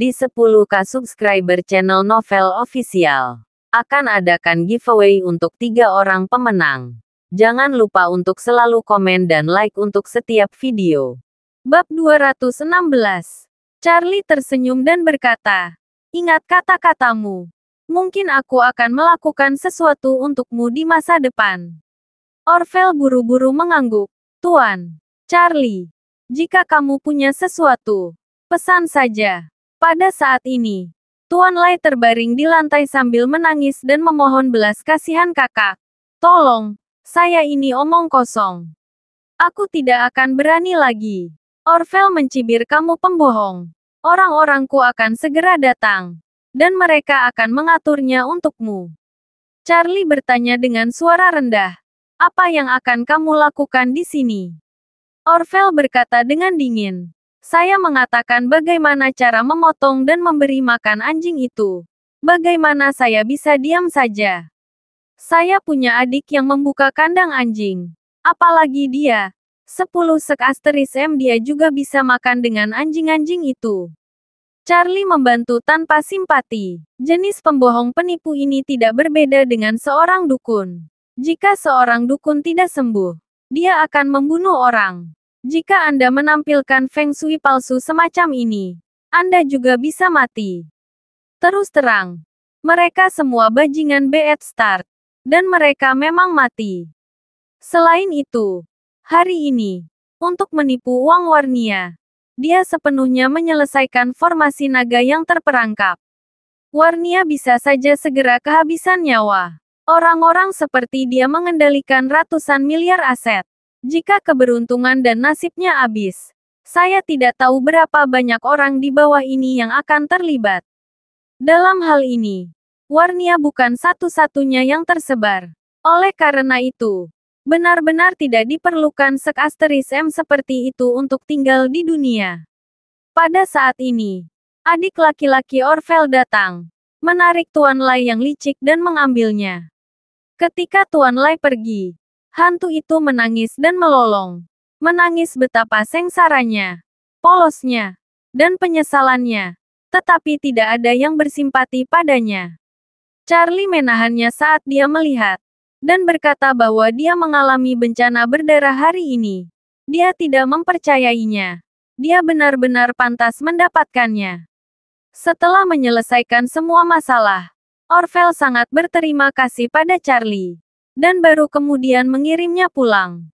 di 10k subscriber channel Novel Official. Akan adakan giveaway untuk tiga orang pemenang. Jangan lupa untuk selalu komen dan like untuk setiap video. Bab 216 Charlie tersenyum dan berkata, Ingat kata-katamu. Mungkin aku akan melakukan sesuatu untukmu di masa depan. Orvel buru-buru mengangguk. Tuan, Charlie, jika kamu punya sesuatu, pesan saja. Pada saat ini, Tuan Lai terbaring di lantai sambil menangis dan memohon belas kasihan kakak. Tolong, saya ini omong kosong. Aku tidak akan berani lagi. Orvel mencibir kamu pembohong. Orang-orangku akan segera datang. Dan mereka akan mengaturnya untukmu. Charlie bertanya dengan suara rendah. Apa yang akan kamu lakukan di sini? Orvel berkata dengan dingin. Saya mengatakan bagaimana cara memotong dan memberi makan anjing itu. Bagaimana saya bisa diam saja? Saya punya adik yang membuka kandang anjing. Apalagi dia, 10 sek asteris M dia juga bisa makan dengan anjing-anjing itu. Charlie membantu tanpa simpati. Jenis pembohong penipu ini tidak berbeda dengan seorang dukun. Jika seorang dukun tidak sembuh, dia akan membunuh orang. Jika Anda menampilkan feng shui palsu semacam ini, Anda juga bisa mati. Terus terang, mereka semua bajingan bad start, dan mereka memang mati. Selain itu, hari ini, untuk menipu Wang Warnia, dia sepenuhnya menyelesaikan formasi naga yang terperangkap. Warnia bisa saja segera kehabisan nyawa. Orang-orang seperti dia mengendalikan ratusan miliar aset. Jika keberuntungan dan nasibnya habis, saya tidak tahu berapa banyak orang di bawah ini yang akan terlibat. Dalam hal ini, Warnia bukan satu-satunya yang tersebar. Oleh karena itu, benar-benar tidak diperlukan sek M seperti itu untuk tinggal di dunia. Pada saat ini, adik laki-laki Orvel datang, menarik Tuan Lai yang licik dan mengambilnya. Ketika Tuan Lai pergi, Hantu itu menangis dan melolong. Menangis betapa sengsaranya, polosnya, dan penyesalannya. Tetapi tidak ada yang bersimpati padanya. Charlie menahannya saat dia melihat. Dan berkata bahwa dia mengalami bencana berdarah hari ini. Dia tidak mempercayainya. Dia benar-benar pantas mendapatkannya. Setelah menyelesaikan semua masalah, Orvel sangat berterima kasih pada Charlie dan baru kemudian mengirimnya pulang.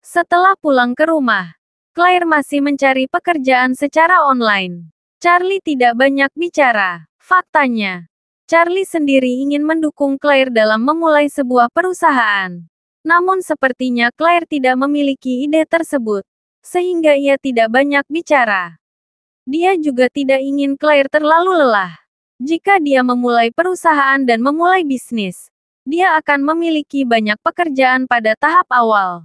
Setelah pulang ke rumah, Claire masih mencari pekerjaan secara online. Charlie tidak banyak bicara. Faktanya, Charlie sendiri ingin mendukung Claire dalam memulai sebuah perusahaan. Namun sepertinya Claire tidak memiliki ide tersebut, sehingga ia tidak banyak bicara. Dia juga tidak ingin Claire terlalu lelah. Jika dia memulai perusahaan dan memulai bisnis, dia akan memiliki banyak pekerjaan pada tahap awal.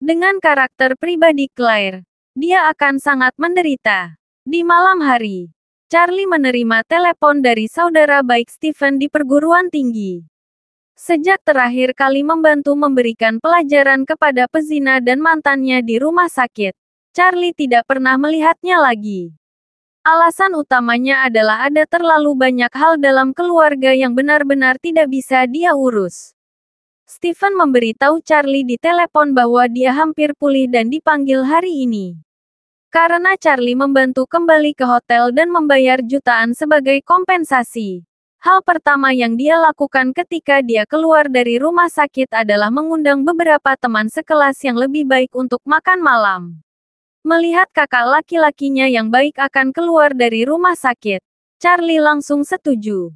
Dengan karakter pribadi Claire, dia akan sangat menderita. Di malam hari, Charlie menerima telepon dari saudara baik Stephen di perguruan tinggi. Sejak terakhir kali membantu memberikan pelajaran kepada pezina dan mantannya di rumah sakit, Charlie tidak pernah melihatnya lagi. Alasan utamanya adalah ada terlalu banyak hal dalam keluarga yang benar-benar tidak bisa dia urus. Stephen memberitahu Charlie di telepon bahwa dia hampir pulih dan dipanggil hari ini. Karena Charlie membantu kembali ke hotel dan membayar jutaan sebagai kompensasi. Hal pertama yang dia lakukan ketika dia keluar dari rumah sakit adalah mengundang beberapa teman sekelas yang lebih baik untuk makan malam. Melihat kakak laki-lakinya yang baik akan keluar dari rumah sakit, Charlie langsung setuju.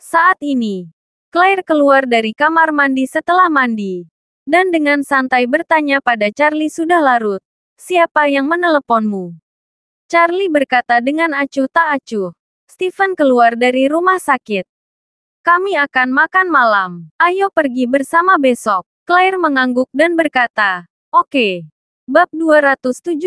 Saat ini, Claire keluar dari kamar mandi setelah mandi, dan dengan santai bertanya pada Charlie sudah larut, siapa yang meneleponmu? Charlie berkata dengan acuh tak acuh, Stephen keluar dari rumah sakit. Kami akan makan malam, ayo pergi bersama besok. Claire mengangguk dan berkata, oke. Okay. Bab 217.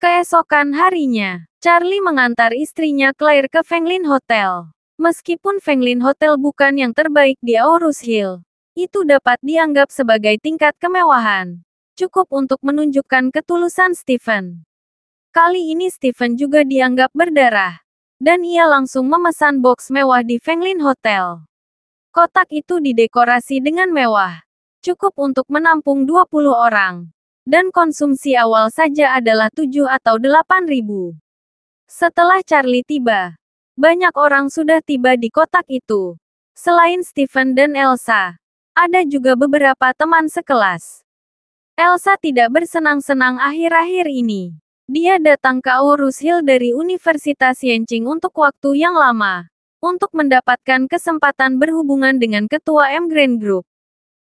Keesokan harinya, Charlie mengantar istrinya Claire ke Fenglin Hotel. Meskipun Fenglin Hotel bukan yang terbaik di Aurus Hill, itu dapat dianggap sebagai tingkat kemewahan. Cukup untuk menunjukkan ketulusan Stephen. Kali ini Stephen juga dianggap berdarah. Dan ia langsung memesan box mewah di Fenglin Hotel. Kotak itu didekorasi dengan mewah. Cukup untuk menampung 20 orang dan konsumsi awal saja adalah 7 atau 8 ribu. Setelah Charlie tiba, banyak orang sudah tiba di kotak itu. Selain Stephen dan Elsa, ada juga beberapa teman sekelas. Elsa tidak bersenang-senang akhir-akhir ini. Dia datang ke Aurus Hill dari Universitas Yenching untuk waktu yang lama, untuk mendapatkan kesempatan berhubungan dengan ketua M Grand Group.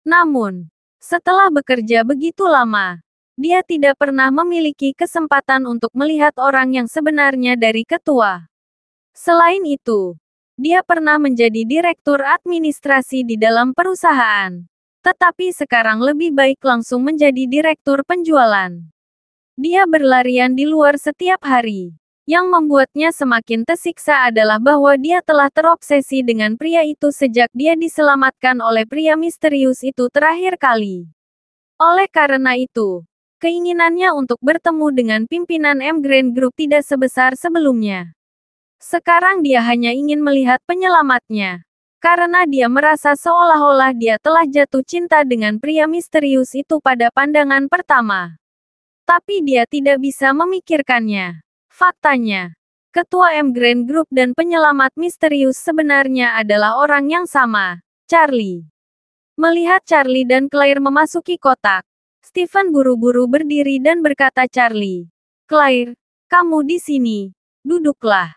Namun, setelah bekerja begitu lama, dia tidak pernah memiliki kesempatan untuk melihat orang yang sebenarnya dari ketua. Selain itu, dia pernah menjadi direktur administrasi di dalam perusahaan, tetapi sekarang lebih baik langsung menjadi direktur penjualan. Dia berlarian di luar setiap hari yang membuatnya semakin tersiksa adalah bahwa dia telah terobsesi dengan pria itu sejak dia diselamatkan oleh pria misterius itu terakhir kali. Oleh karena itu, keinginannya untuk bertemu dengan pimpinan M Grand Group tidak sebesar sebelumnya. Sekarang dia hanya ingin melihat penyelamatnya. Karena dia merasa seolah-olah dia telah jatuh cinta dengan pria misterius itu pada pandangan pertama. Tapi dia tidak bisa memikirkannya. Faktanya, Ketua M Grand Group dan penyelamat misterius sebenarnya adalah orang yang sama, Charlie. Melihat Charlie dan Claire memasuki kotak, Stephen buru-buru berdiri dan berkata Charlie, Claire, kamu di sini, duduklah.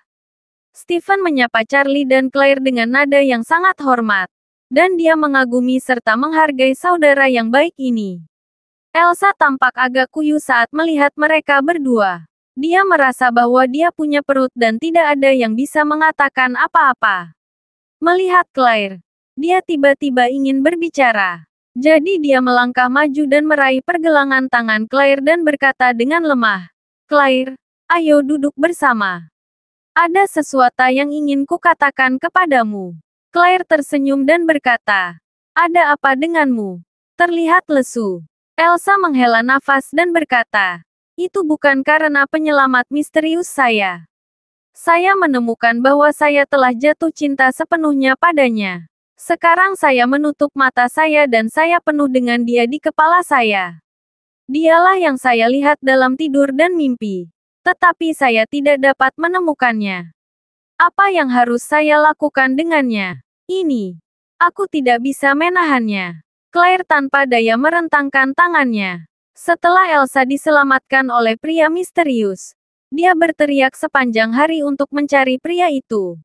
Stephen menyapa Charlie dan Claire dengan nada yang sangat hormat, dan dia mengagumi serta menghargai saudara yang baik ini. Elsa tampak agak kuyu saat melihat mereka berdua. Dia merasa bahwa dia punya perut dan tidak ada yang bisa mengatakan apa-apa. Melihat Claire, dia tiba-tiba ingin berbicara. Jadi dia melangkah maju dan meraih pergelangan tangan Claire dan berkata dengan lemah, Claire, ayo duduk bersama. Ada sesuatu yang ingin kukatakan kepadamu. Claire tersenyum dan berkata, ada apa denganmu? Terlihat lesu. Elsa menghela nafas dan berkata, itu bukan karena penyelamat misterius saya. Saya menemukan bahwa saya telah jatuh cinta sepenuhnya padanya. Sekarang saya menutup mata saya dan saya penuh dengan dia di kepala saya. Dialah yang saya lihat dalam tidur dan mimpi. Tetapi saya tidak dapat menemukannya. Apa yang harus saya lakukan dengannya? Ini. Aku tidak bisa menahannya. Claire tanpa daya merentangkan tangannya. Setelah Elsa diselamatkan oleh pria misterius, dia berteriak sepanjang hari untuk mencari pria itu.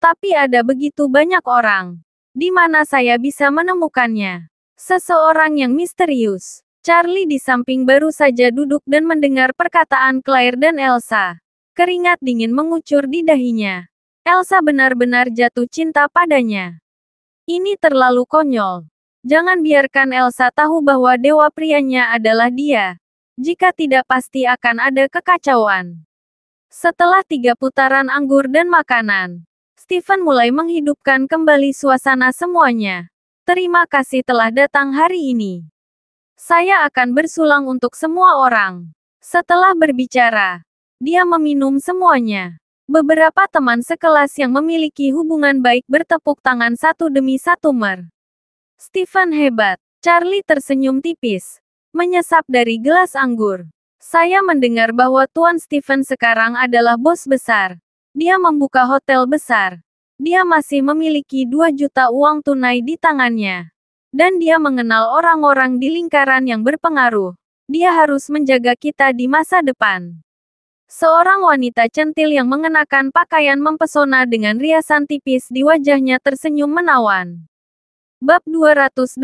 Tapi ada begitu banyak orang. Di mana saya bisa menemukannya? Seseorang yang misterius. Charlie di samping baru saja duduk dan mendengar perkataan Claire dan Elsa. Keringat dingin mengucur di dahinya. Elsa benar-benar jatuh cinta padanya. Ini terlalu konyol. Jangan biarkan Elsa tahu bahwa dewa prianya adalah dia. Jika tidak pasti akan ada kekacauan. Setelah tiga putaran anggur dan makanan, Stephen mulai menghidupkan kembali suasana semuanya. Terima kasih telah datang hari ini. Saya akan bersulang untuk semua orang. Setelah berbicara, dia meminum semuanya. Beberapa teman sekelas yang memiliki hubungan baik bertepuk tangan satu demi satu mer. Stefan hebat. Charlie tersenyum tipis. Menyesap dari gelas anggur. Saya mendengar bahwa Tuan Stephen sekarang adalah bos besar. Dia membuka hotel besar. Dia masih memiliki 2 juta uang tunai di tangannya. Dan dia mengenal orang-orang di lingkaran yang berpengaruh. Dia harus menjaga kita di masa depan. Seorang wanita centil yang mengenakan pakaian mempesona dengan riasan tipis di wajahnya tersenyum menawan. Bab 218.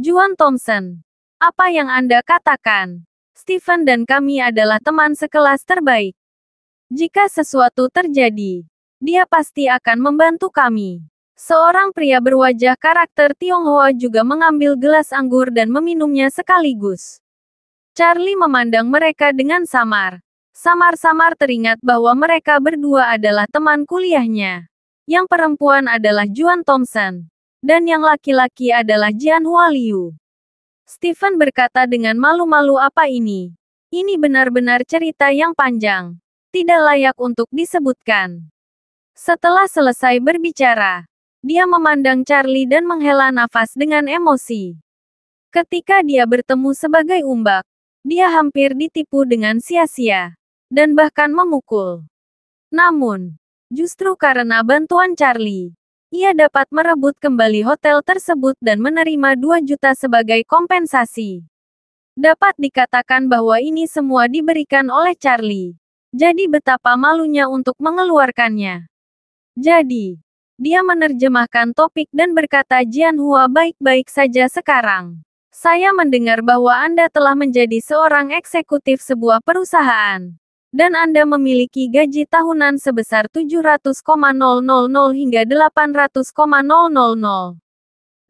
Juan Thompson. Apa yang Anda katakan? Stephen dan kami adalah teman sekelas terbaik. Jika sesuatu terjadi, dia pasti akan membantu kami. Seorang pria berwajah karakter Tionghoa juga mengambil gelas anggur dan meminumnya sekaligus. Charlie memandang mereka dengan samar. Samar-samar teringat bahwa mereka berdua adalah teman kuliahnya. Yang perempuan adalah Juan Thompson dan yang laki-laki adalah Jian Hualiu. Stephen berkata dengan malu-malu apa ini. Ini benar-benar cerita yang panjang. Tidak layak untuk disebutkan. Setelah selesai berbicara, dia memandang Charlie dan menghela nafas dengan emosi. Ketika dia bertemu sebagai umbak, dia hampir ditipu dengan sia-sia, dan bahkan memukul. Namun, justru karena bantuan Charlie, ia dapat merebut kembali hotel tersebut dan menerima 2 juta sebagai kompensasi. Dapat dikatakan bahwa ini semua diberikan oleh Charlie. Jadi betapa malunya untuk mengeluarkannya. Jadi, dia menerjemahkan topik dan berkata Jian Hua baik-baik saja sekarang. Saya mendengar bahwa Anda telah menjadi seorang eksekutif sebuah perusahaan dan Anda memiliki gaji tahunan sebesar 700,000 hingga 800,000.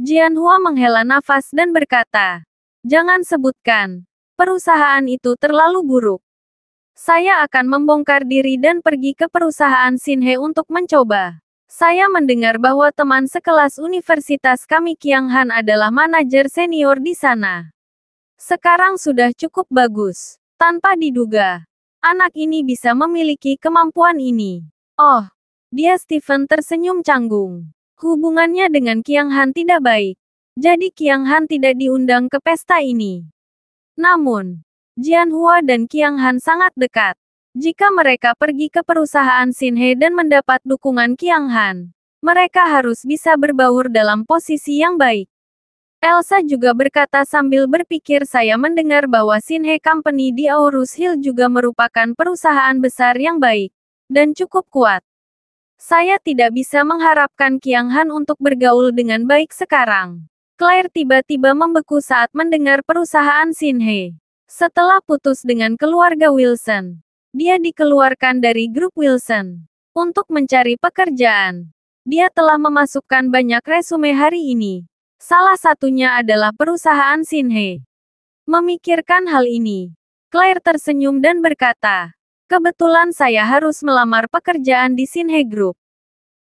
Jian Hua menghela nafas dan berkata, Jangan sebutkan, perusahaan itu terlalu buruk. Saya akan membongkar diri dan pergi ke perusahaan Sinhe untuk mencoba. Saya mendengar bahwa teman sekelas universitas kami Kiang Han adalah manajer senior di sana. Sekarang sudah cukup bagus. Tanpa diduga, Anak ini bisa memiliki kemampuan ini. Oh, dia Stephen tersenyum canggung. Hubungannya dengan Kiang Han tidak baik. Jadi Kiang Han tidak diundang ke pesta ini. Namun, Jian Hua dan Kiang Han sangat dekat. Jika mereka pergi ke perusahaan Sinhe dan mendapat dukungan Kiang Han, mereka harus bisa berbaur dalam posisi yang baik. Elsa juga berkata sambil berpikir saya mendengar bahwa Sinhe Company di Aurus Hill juga merupakan perusahaan besar yang baik dan cukup kuat. Saya tidak bisa mengharapkan Kiang Han untuk bergaul dengan baik sekarang. Claire tiba-tiba membeku saat mendengar perusahaan Sinhe. Setelah putus dengan keluarga Wilson, dia dikeluarkan dari grup Wilson untuk mencari pekerjaan. Dia telah memasukkan banyak resume hari ini Salah satunya adalah perusahaan Sinhe. Memikirkan hal ini, Claire tersenyum dan berkata, Kebetulan saya harus melamar pekerjaan di Sinhe Group.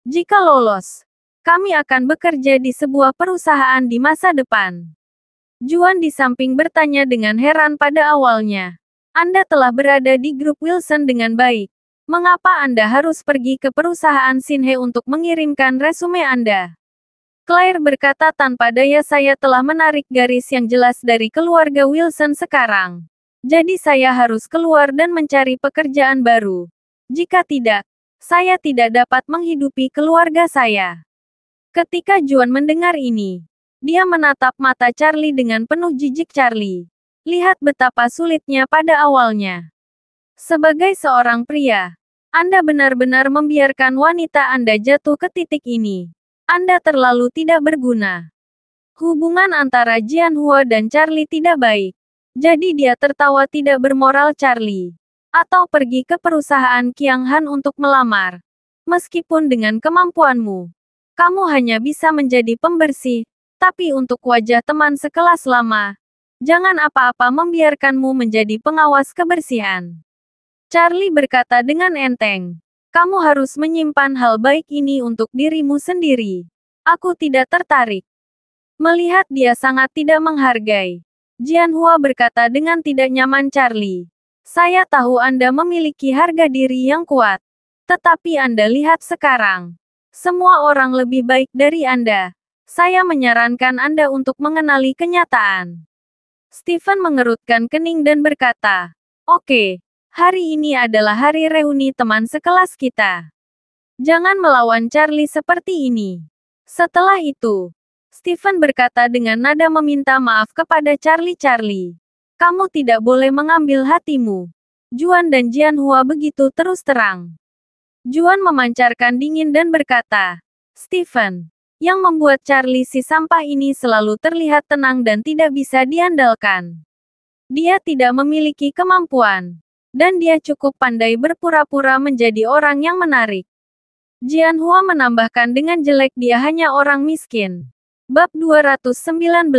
Jika lolos, kami akan bekerja di sebuah perusahaan di masa depan. Juan di samping bertanya dengan heran pada awalnya. Anda telah berada di grup Wilson dengan baik. Mengapa Anda harus pergi ke perusahaan Sinhe untuk mengirimkan resume Anda? Claire berkata tanpa daya saya telah menarik garis yang jelas dari keluarga Wilson sekarang. Jadi saya harus keluar dan mencari pekerjaan baru. Jika tidak, saya tidak dapat menghidupi keluarga saya. Ketika Juan mendengar ini, dia menatap mata Charlie dengan penuh jijik Charlie. Lihat betapa sulitnya pada awalnya. Sebagai seorang pria, Anda benar-benar membiarkan wanita Anda jatuh ke titik ini. Anda terlalu tidak berguna. Hubungan antara Jian Hua dan Charlie tidak baik. Jadi dia tertawa tidak bermoral Charlie. Atau pergi ke perusahaan Kiang Han untuk melamar. Meskipun dengan kemampuanmu, kamu hanya bisa menjadi pembersih, tapi untuk wajah teman sekelas lama, jangan apa-apa membiarkanmu menjadi pengawas kebersihan. Charlie berkata dengan enteng. Kamu harus menyimpan hal baik ini untuk dirimu sendiri. Aku tidak tertarik. Melihat dia sangat tidak menghargai. Jian Hua berkata dengan tidak nyaman Charlie. Saya tahu Anda memiliki harga diri yang kuat. Tetapi Anda lihat sekarang. Semua orang lebih baik dari Anda. Saya menyarankan Anda untuk mengenali kenyataan. Stephen mengerutkan kening dan berkata, Oke, Hari ini adalah hari reuni teman sekelas kita. Jangan melawan Charlie seperti ini. Setelah itu, Stephen berkata dengan nada meminta maaf kepada Charlie Charlie. Kamu tidak boleh mengambil hatimu. Juan dan Jian Hua begitu terus terang. Juan memancarkan dingin dan berkata, Stephen, yang membuat Charlie si sampah ini selalu terlihat tenang dan tidak bisa diandalkan. Dia tidak memiliki kemampuan. Dan dia cukup pandai berpura-pura menjadi orang yang menarik. Jian Hua menambahkan dengan jelek dia hanya orang miskin. Bab 219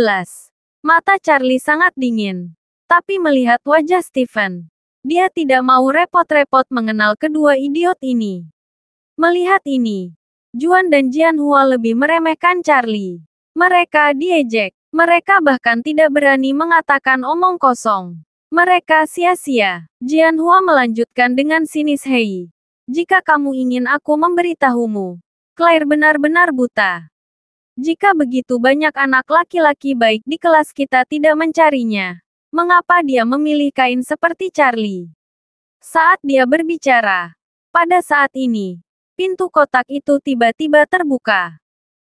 Mata Charlie sangat dingin. Tapi melihat wajah Stephen, dia tidak mau repot-repot mengenal kedua idiot ini. Melihat ini, Juan dan Jian Hua lebih meremehkan Charlie. Mereka diejek, mereka bahkan tidak berani mengatakan omong kosong. Mereka sia-sia. Jian Hua melanjutkan dengan sinis Hei. Jika kamu ingin aku memberitahumu, Claire benar-benar buta. Jika begitu banyak anak laki-laki baik di kelas kita tidak mencarinya, mengapa dia memilih kain seperti Charlie? Saat dia berbicara, pada saat ini, pintu kotak itu tiba-tiba terbuka.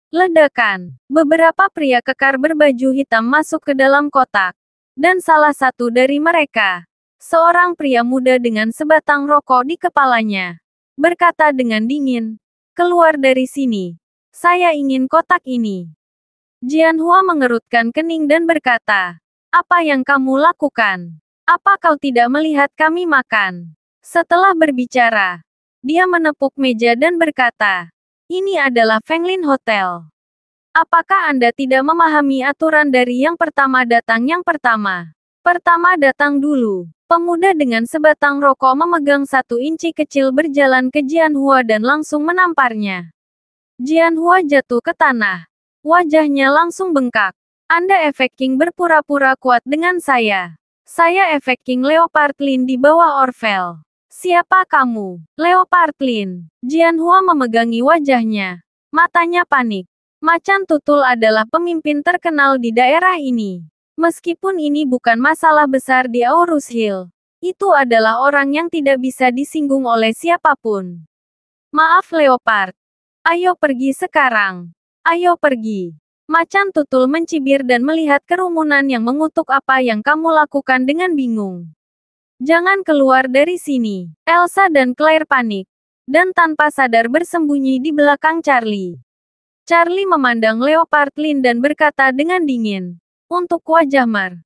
Ledakan, beberapa pria kekar berbaju hitam masuk ke dalam kotak. Dan salah satu dari mereka, seorang pria muda dengan sebatang rokok di kepalanya, berkata dengan dingin, keluar dari sini. Saya ingin kotak ini. Jian Hua mengerutkan kening dan berkata, apa yang kamu lakukan? Apa kau tidak melihat kami makan? Setelah berbicara, dia menepuk meja dan berkata, ini adalah Fenglin Hotel. Apakah Anda tidak memahami aturan dari yang pertama datang yang pertama? Pertama datang dulu. Pemuda dengan sebatang rokok memegang satu inci kecil berjalan ke Jianhua dan langsung menamparnya. Jianhua jatuh ke tanah. Wajahnya langsung bengkak. Anda efek King berpura-pura kuat dengan saya. Saya efek King Leopard Lin di bawah Orvel. Siapa kamu? Leopard Lin. Jianhua memegangi wajahnya. Matanya panik. Macan Tutul adalah pemimpin terkenal di daerah ini. Meskipun ini bukan masalah besar di Aorus Hill, itu adalah orang yang tidak bisa disinggung oleh siapapun. Maaf Leopard. Ayo pergi sekarang. Ayo pergi. Macan Tutul mencibir dan melihat kerumunan yang mengutuk apa yang kamu lakukan dengan bingung. Jangan keluar dari sini. Elsa dan Claire panik. Dan tanpa sadar bersembunyi di belakang Charlie. Charlie memandang Leopard Lin dan berkata dengan dingin. Untuk wajah Mar.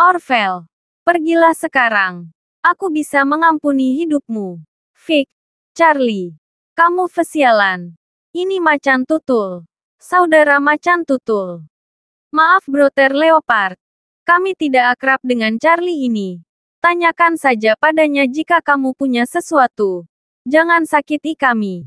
Orvel. Pergilah sekarang. Aku bisa mengampuni hidupmu. Vic. Charlie. Kamu fesialan. Ini macan tutul. Saudara macan tutul. Maaf broter Leopard. Kami tidak akrab dengan Charlie ini. Tanyakan saja padanya jika kamu punya sesuatu. Jangan sakiti kami.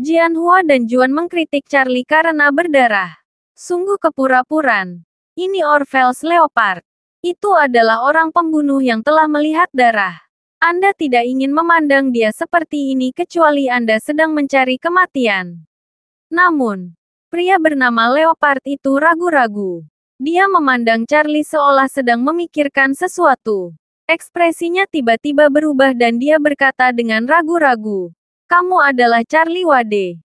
Jian Hua dan Juan mengkritik Charlie karena berdarah. Sungguh kepura-puran. Ini Orvel's Leopard. Itu adalah orang pembunuh yang telah melihat darah. Anda tidak ingin memandang dia seperti ini kecuali Anda sedang mencari kematian. Namun, pria bernama Leopard itu ragu-ragu. Dia memandang Charlie seolah sedang memikirkan sesuatu. Ekspresinya tiba-tiba berubah dan dia berkata dengan ragu-ragu, kamu adalah Charlie Wade.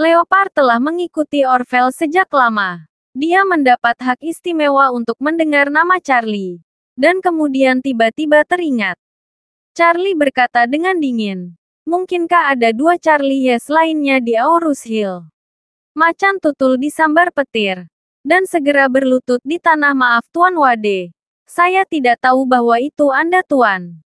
Leopard telah mengikuti Orvel sejak lama. Dia mendapat hak istimewa untuk mendengar nama Charlie. Dan kemudian tiba-tiba teringat. Charlie berkata dengan dingin. Mungkinkah ada dua Charlie Yes lainnya di Aurus Hill? Macan tutul disambar petir. Dan segera berlutut di tanah maaf Tuan Wade. Saya tidak tahu bahwa itu Anda Tuan.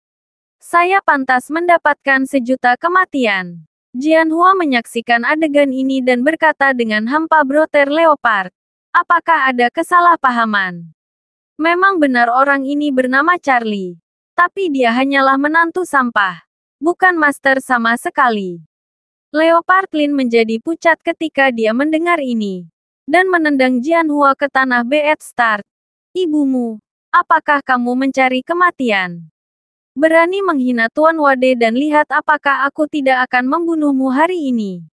Saya pantas mendapatkan sejuta kematian. Jian Hua menyaksikan adegan ini dan berkata dengan hampa broter leopard. Apakah ada kesalahpahaman? Memang benar orang ini bernama Charlie. Tapi dia hanyalah menantu sampah. Bukan master sama sekali. Leopard Lin menjadi pucat ketika dia mendengar ini. Dan menendang Jian Hua ke tanah Beat Start. Ibumu, apakah kamu mencari kematian? Berani menghina Tuan Wade dan lihat apakah aku tidak akan membunuhmu hari ini.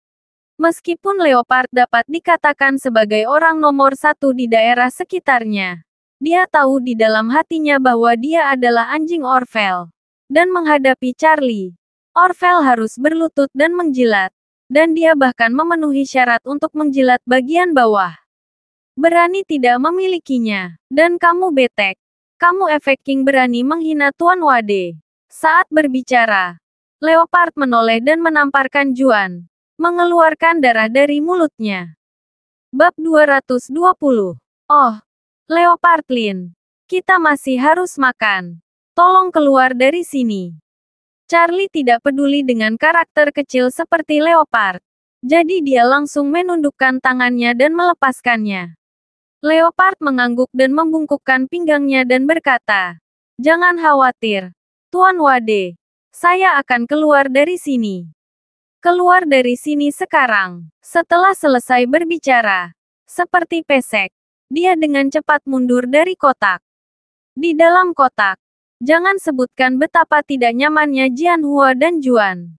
Meskipun Leopard dapat dikatakan sebagai orang nomor satu di daerah sekitarnya, dia tahu di dalam hatinya bahwa dia adalah anjing Orvel. Dan menghadapi Charlie, Orvel harus berlutut dan menjilat. Dan dia bahkan memenuhi syarat untuk menjilat bagian bawah. Berani tidak memilikinya, dan kamu betek. Kamu efek King berani menghina Tuan Wade. Saat berbicara, Leopard menoleh dan menamparkan Juan, mengeluarkan darah dari mulutnya. Bab 220. Oh, Leopard Lin, kita masih harus makan. Tolong keluar dari sini. Charlie tidak peduli dengan karakter kecil seperti Leopard. Jadi dia langsung menundukkan tangannya dan melepaskannya. Leopard mengangguk dan membungkukkan pinggangnya dan berkata, Jangan khawatir, Tuan Wade. Saya akan keluar dari sini. Keluar dari sini sekarang. Setelah selesai berbicara, seperti pesek, dia dengan cepat mundur dari kotak. Di dalam kotak, jangan sebutkan betapa tidak nyamannya Jian Hua dan Juan.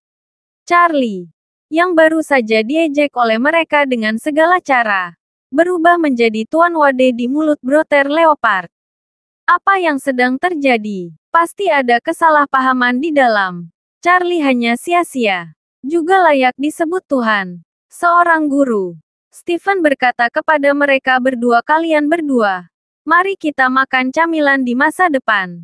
Charlie, yang baru saja diejek oleh mereka dengan segala cara, berubah menjadi Tuan Wade di mulut Broter Leopard. Apa yang sedang terjadi? Pasti ada kesalahpahaman di dalam. Charlie hanya sia-sia. Juga layak disebut Tuhan. Seorang guru. Stephen berkata kepada mereka berdua kalian berdua. Mari kita makan camilan di masa depan.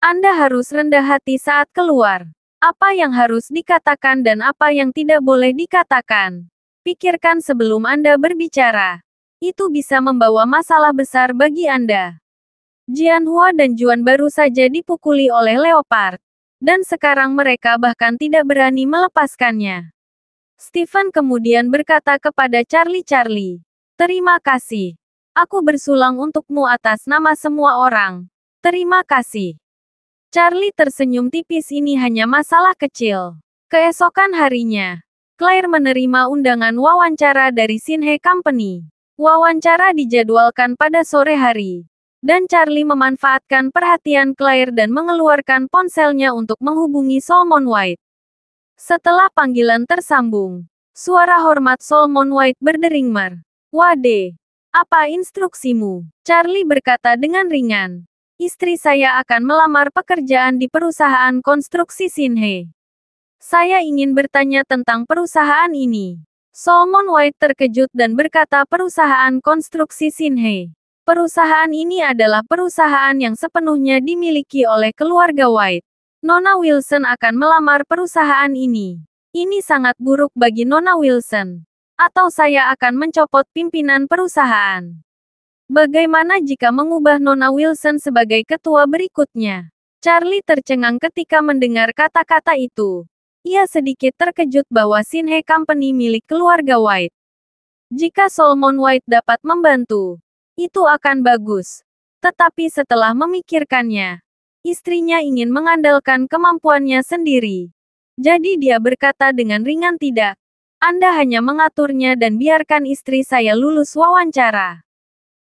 Anda harus rendah hati saat keluar. Apa yang harus dikatakan dan apa yang tidak boleh dikatakan. Pikirkan sebelum Anda berbicara. Itu bisa membawa masalah besar bagi Anda. Jian Hua dan Juan baru saja dipukuli oleh Leopard. Dan sekarang mereka bahkan tidak berani melepaskannya. Stephen kemudian berkata kepada Charlie Charlie. Terima kasih. Aku bersulang untukmu atas nama semua orang. Terima kasih. Charlie tersenyum tipis ini hanya masalah kecil. Keesokan harinya, Claire menerima undangan wawancara dari Sinhe Company. Wawancara dijadwalkan pada sore hari. Dan Charlie memanfaatkan perhatian Claire dan mengeluarkan ponselnya untuk menghubungi Solomon White. Setelah panggilan tersambung, suara hormat Solomon White berdering mar. Wade, apa instruksimu? Charlie berkata dengan ringan. Istri saya akan melamar pekerjaan di perusahaan konstruksi Sinhe. Saya ingin bertanya tentang perusahaan ini. Solomon White terkejut dan berkata perusahaan konstruksi Sinhe. Perusahaan ini adalah perusahaan yang sepenuhnya dimiliki oleh keluarga White. Nona Wilson akan melamar perusahaan ini. Ini sangat buruk bagi Nona Wilson. Atau saya akan mencopot pimpinan perusahaan. Bagaimana jika mengubah Nona Wilson sebagai ketua berikutnya? Charlie tercengang ketika mendengar kata-kata itu. Ia sedikit terkejut bahwa Sinhe Company milik keluarga White. Jika Solomon White dapat membantu, itu akan bagus. Tetapi setelah memikirkannya, istrinya ingin mengandalkan kemampuannya sendiri. Jadi dia berkata dengan ringan tidak, Anda hanya mengaturnya dan biarkan istri saya lulus wawancara.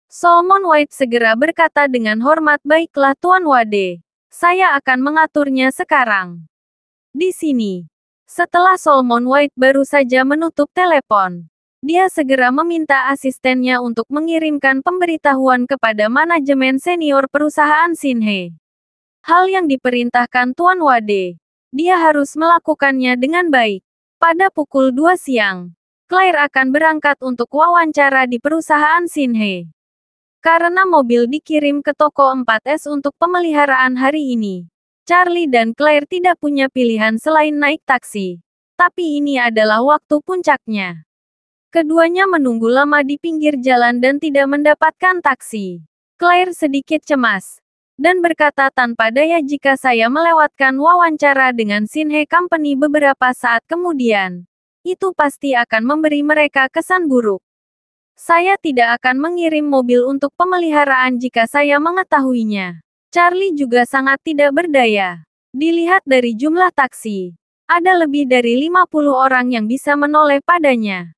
Solomon White segera berkata dengan hormat baiklah Tuan Wade, saya akan mengaturnya sekarang. Di sini, setelah Solomon White baru saja menutup telepon, dia segera meminta asistennya untuk mengirimkan pemberitahuan kepada manajemen senior perusahaan Sinhe. Hal yang diperintahkan Tuan Wade, dia harus melakukannya dengan baik. Pada pukul 2 siang, Claire akan berangkat untuk wawancara di perusahaan Sinhe. Karena mobil dikirim ke toko 4S untuk pemeliharaan hari ini, Charlie dan Claire tidak punya pilihan selain naik taksi. Tapi ini adalah waktu puncaknya. Keduanya menunggu lama di pinggir jalan dan tidak mendapatkan taksi. Claire sedikit cemas dan berkata tanpa daya jika saya melewatkan wawancara dengan Sinhe Company beberapa saat kemudian. Itu pasti akan memberi mereka kesan buruk. Saya tidak akan mengirim mobil untuk pemeliharaan jika saya mengetahuinya. Charlie juga sangat tidak berdaya. Dilihat dari jumlah taksi, ada lebih dari 50 orang yang bisa menoleh padanya.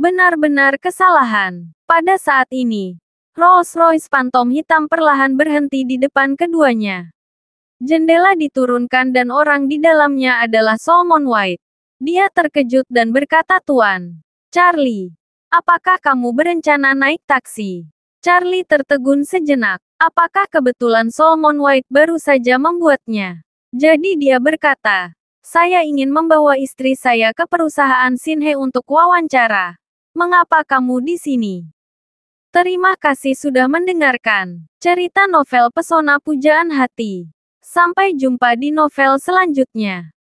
Benar-benar kesalahan. Pada saat ini, Rolls-Royce Phantom hitam perlahan berhenti di depan keduanya. Jendela diturunkan dan orang di dalamnya adalah Solomon White. Dia terkejut dan berkata Tuan, Charlie, apakah kamu berencana naik taksi? Charlie tertegun sejenak. Apakah kebetulan Solomon White baru saja membuatnya? Jadi dia berkata, saya ingin membawa istri saya ke perusahaan Sinhe untuk wawancara. Mengapa kamu di sini? Terima kasih sudah mendengarkan cerita novel Pesona Pujaan Hati. Sampai jumpa di novel selanjutnya.